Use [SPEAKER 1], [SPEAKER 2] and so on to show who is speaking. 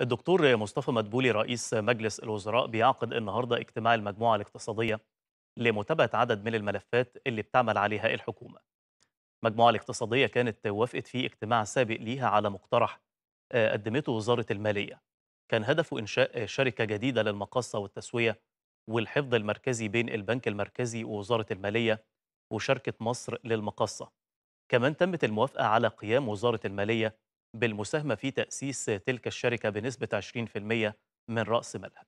[SPEAKER 1] الدكتور مصطفى مدبولي رئيس مجلس الوزراء بيعقد النهارده اجتماع المجموعه الاقتصاديه لمتابعه عدد من الملفات اللي بتعمل عليها الحكومه. المجموعه الاقتصاديه كانت وافقت في اجتماع سابق ليها على مقترح آه، قدمته وزاره الماليه. كان هدفه انشاء شركه جديده للمقاصه والتسويه والحفظ المركزي بين البنك المركزي ووزاره الماليه وشركه مصر للمقاصه. كمان تمت الموافقه على قيام وزاره الماليه بالمساهمة في تأسيس تلك الشركة بنسبة 20% من رأس مالها